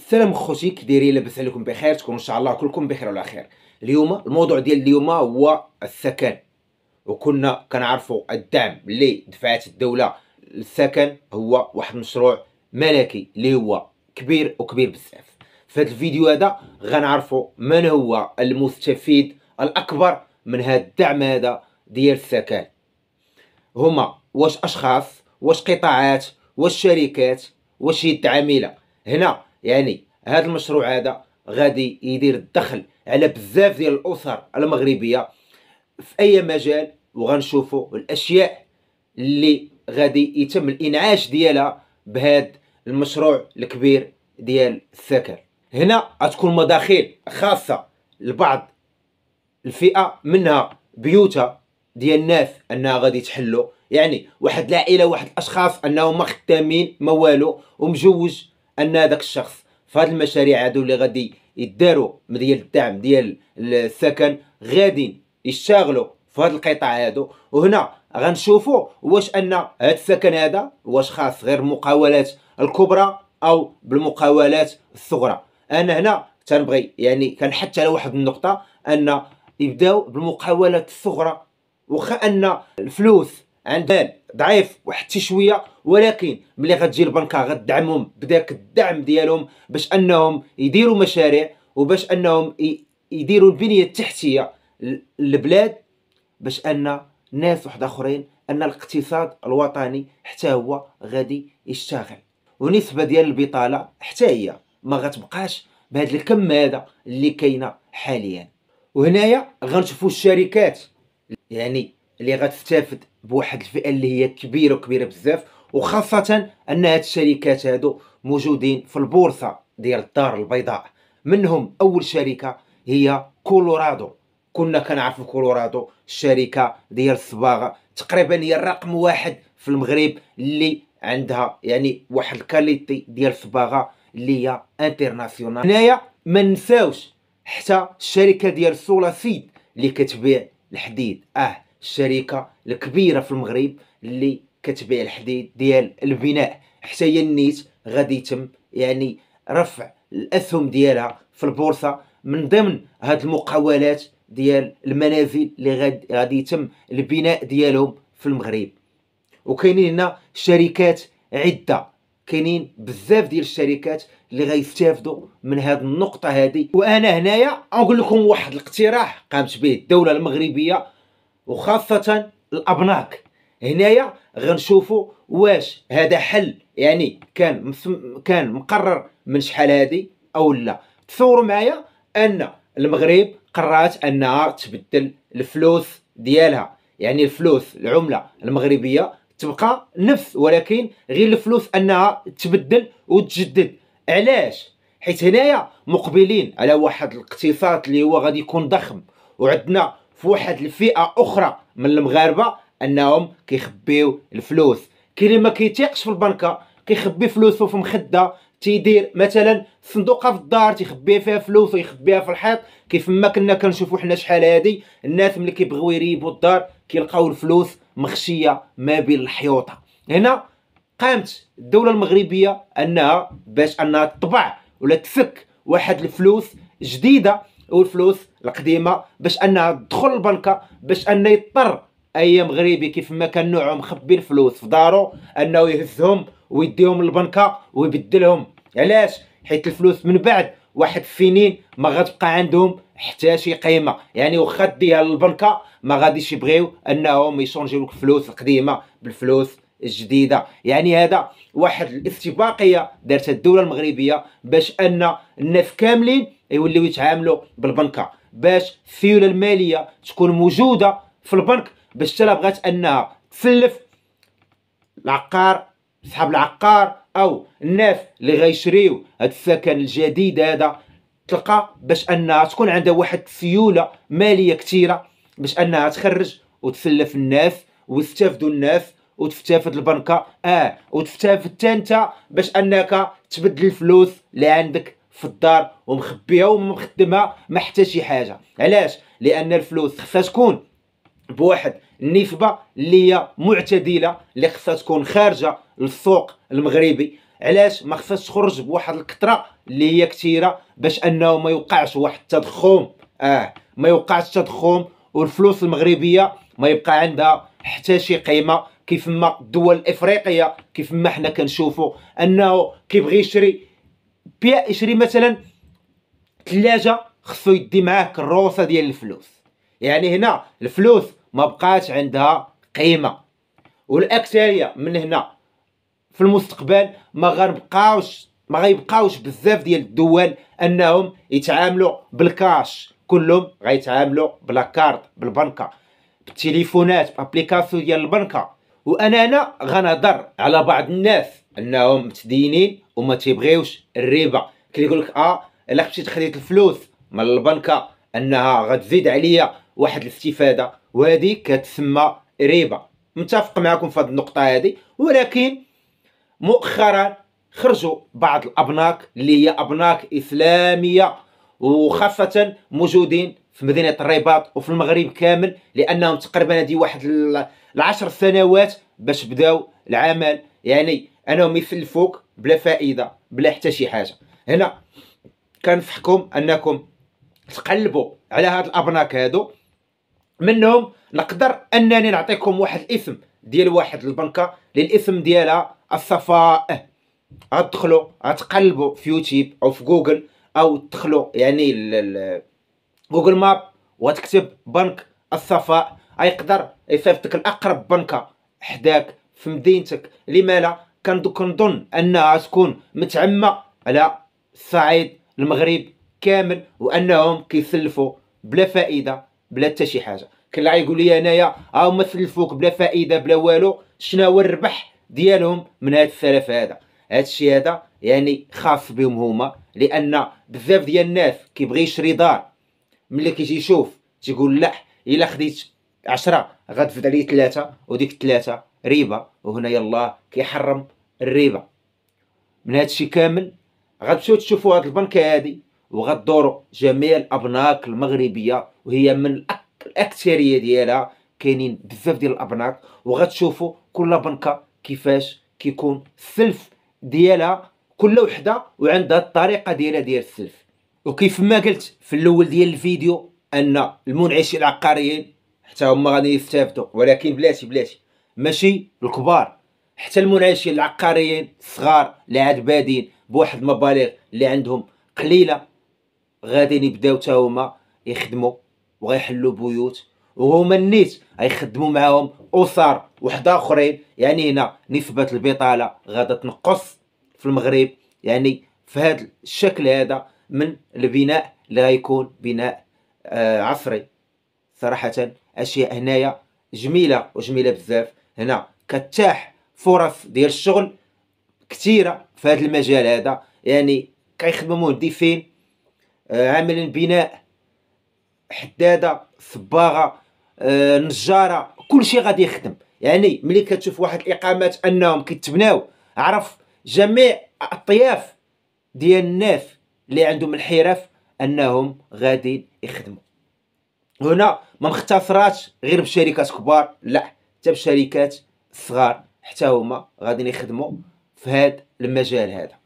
السلام خوتي كي دايرين لاباس عليكم بخير تكونوا ان شاء الله كلكم بخير وعلى خير اليوم الموضوع ديال اليوم هو السكن وكنا كنعرفوا الدعم اللي دفعت الدوله للسكن هو واحد المشروع ملكي اللي هو كبير وكبير بزاف في هذا الفيديو هذا غنعرفوا من هو المستفيد الاكبر من هذا الدعم هذا ديال السكن هما واش اشخاص واش قطاعات واش شركات واش يد عامله هنا يعني هذا المشروع هذا غادي يدير الدخل على بزاف ديال الاسر المغربيه في اي مجال وغنشوفوا الاشياء اللي غادي يتم الانعاش ديالها بهذا المشروع الكبير ديال السكر هنا غتكون مداخيل خاصه لبعض الفئه منها بيوتها ديال الناس انها غادي تحلو يعني واحد العائله واحد الاشخاص انهم خدامين ما والو ومجوج ان هذاك الشخص في هذه المشاريع هذو اللي غادي يداروا ديال الدعم ديال السكن غادي يشتغلوا في هذا القطاع هادو وهنا غنشوفوا واش ان هذا السكن هذا واش خاص غير المقاولات الكبرى او بالمقاولات الصغرى انا هنا تنبغي يعني كنحث على واحد النقطه ان يبداو بالمقاولات الصغرى وخا ان الفلوس عندهم ضعيف وحتى شويه ولكن ملي غتجي البنكه غتدعمهم بداك الدعم ديالهم باش انهم يديروا مشاريع وباش انهم يديروا البنيه التحتيه للبلاد باش ان ناس واحد اخرين ان الاقتصاد الوطني حتى هو غادي يشتغل ونسبه ديال البطاله حتى هي ما غتبقاش بهذا الكم هذا اللي كاينه حاليا وهنايا غنشوفوا الشركات يعني اللي غتستافد بواحد الفئه اللي هي كبيره وكبيره بزاف وخاصه ان هاد الشركات هادو موجودين في البورصه ديال الدار البيضاء منهم اول شركه هي كولورادو كنا كنعرفوا كولورادو الشركه ديال الصباغه تقريبا هي الرقم واحد في المغرب اللي عندها يعني واحد الكاليتي ديال الصباغه اللي هي انترناسيونال هنايا ما نساوش حتى الشركه ديال سولاسيد اللي كتبيع الحديد اه الشركه الكبيره في المغرب اللي كتبيع الحديد ديال البناء حتى هي النيت غادي يتم يعني رفع الاسهم ديالها في البورصه من ضمن هاد المقاولات ديال المنازل اللي غادي يتم البناء ديالهم في المغرب وكاينين هنا شركات عده كاينين بزاف ديال الشركات اللي غيستافدوا من هذه النقطه هذه وانا هنايا نقول لكم واحد الاقتراح قامت به الدوله المغربيه وخاصه الابناك هنايا غنشوفوا واش هذا حل يعني كان كان مقرر من شحال هذه او لا تصوروا معايا ان المغرب قررت انها تبدل الفلوس ديالها يعني الفلوس العمله المغربيه تبقى نفس ولكن غير الفلوس انها تبدل وتجدد علاش حيت هنايا مقبلين على واحد الاقتصاد اللي هو غادي يكون ضخم وعندنا في واحد الفئه اخرى من المغاربه انهم كيخبيو الفلوس كاين اللي ما كيتيقش في البنكه كيخبي فلوسو في مخده تيدير مثلا صندوقه في الدار تيخبي فيها فلوس ويخبيها في الحيط كيف ما كنا كنشوفو حنا شحال هادي الناس ملي كيبغيو يريبوا الدار كيلقاو الفلوس مخشيه ما بين الحيوطه هنا قامت الدوله المغربيه انها باش انها تطبع ولا تفك واحد الفلوس جديده والفلوس القديمه باش انها تدخل البنكه باش انه يضطر اي مغربي كيف ما كان نوعه مخبي الفلوس في دارو انه يهزهم ويديهم للبنكه ويبدلهم علاش حيت الفلوس من بعد واحد السنين ما غتبقى عندهم حتى شي قيمه يعني واخا ديها للبنكه ما غاديش يبغيو انهم يشونجيو لك الفلوس القديمه بالفلوس الجديده يعني هذا واحد الاستباقيه دارتها الدوله المغربيه باش ان الناس كاملين يوليو يتعاملوا بالبنكه باش السيوله الماليه تكون موجوده في البنك باش حتى بغات انها تسلف العقار صحاب العقار او الناس اللي غيشريو هذا السكن الجديد هذا تلقى باش انها تكون عندها واحد السيوله ماليه كثيره باش انها تخرج وتسلف الناس ويستافدوا الناس وتستافد البنكه اه وتستافد حتى انت باش انك تبدل الفلوس اللي عندك في الدار ومخبيها ومخدمها ما حتى شي حاجه علاش لان الفلوس خصها تكون بواحد النسبه اللي هي معتدله اللي خصها تكون خارجه للسوق المغربي علاش ما خصهاش تخرج بواحد القطره اللي هي كثيره باش انه ما يوقعش واحد التضخم اه ما يوقعش التضخم والفلوس المغربيه ما يبقى عندها حتى شي قيمه كيف ما الدول الافريقيه كيف ما حنا كنشوفوا انه كيبغي يشري بيع اشري مثلا ثلاجه خصو يدي معاه كروسه ديال الفلوس يعني هنا الفلوس ما بقاش عندها قيمه والاكثريه من هنا في المستقبل ما غنبقاوش ما غيبقاوش بزاف ديال الدول انهم يتعاملوا بالكاش كلهم غيتعاملوا بلا كارت بالبنكه بالتليفونات بابليكاسيون ديال البنكه وانا هنا غنهضر على بعض الناس انهم متدينين وما تيبغيوش الربا كيقول لك اه الا كنتي خديت الفلوس من البنكه انها غتزيد عليا واحد الاستفاده وهذه كتسمى ربا متفق معكم في هذه النقطه هذه ولكن مؤخرا خرجوا بعض الابناك اللي هي ابناك اسلاميه وخاصه موجودين في مدينه الرباط وفي المغرب كامل لانهم تقريبا هذه واحد العشر سنوات باش بداو العمل يعني انهم يسلفوك بلا فائده بلا حتى شي حاجه هنا كنفحكم انكم تقلبوا على هاد الابناك هادو منهم نقدر انني نعطيكم واحد الاسم ديال واحد البنكه للاسم الاسم ديالها الصفاء غتدخلوا غتقلبوا في يوتيوب او في جوجل او تدخلوا يعني جوجل ماب وتكتب بنك الصفاء يقدر يصيفطك لاقرب بنكه حداك في مدينتك لما لا كنظن انها تكون متعمه على الصعيد المغرب كامل وانهم كيسلفوا بلا فائده بلا حتى شي حاجه كلا يقول لي انايا ها آه، هما سلفوك بلا فائده بلا والو شنو هو الربح ديالهم من هذا السلف هذا هذا الشيء هذا يعني خاص بهم هما لان بزاف ديال الناس كيبغي يشري دار ملي كيجي يشوف تيقول لا الا خديت 10 غتزيد عليه ثلاثه وديك الثلاثه ريبا وهنايا الله كيحرم الريبا من هادشي كامل غتمشيو تشوفوا هاد البنكه هادي وغدوروا جميع الابناك المغربيه وهي من الاكثريه ديالها كاينين بزاف ديال الابناك وغتشوفوا كل بنكه كيفاش كيكون السلف ديالها كل وحده وعندها الطريقه ديالها ديال السلف وكيف ما قلت في الاول ديال الفيديو ان المنعشين العقاريين حتى هما غادي يستافدوا ولكن بلاتي بلاتي ماشي الكبار حتى المنعشين العقاريين الصغار بادين بواحد المبالغ اللي عندهم قليله غاديين يبداو تا هما يخدموا وغيحلوا بيوت وهما النيت غيخدموا معاهم اسر وحدا اخرين يعني هنا نسبه البطاله غادا تنقص في المغرب يعني في هذا الشكل هذا من البناء اللي غيكون بناء آه عصري صراحه اشياء هنايا جميله وجميله بزاف هنا كتاح فرص ديال الشغل كثيره في هذا المجال هذا يعني كيخدموا مهندسين آه، عاملين بناء حداده صباغه آه، نجاره كلشي غادي يخدم يعني ملي كتشوف واحد الاقامات انهم كيتبناو عرف جميع الطياف ديال الناس اللي عندهم الحرف انهم غادي يخدموا هنا ما مختصراتش غير بشركات كبار لا حتى بشركات صغار حتى هما غادي يخدموا في هذا المجال هذا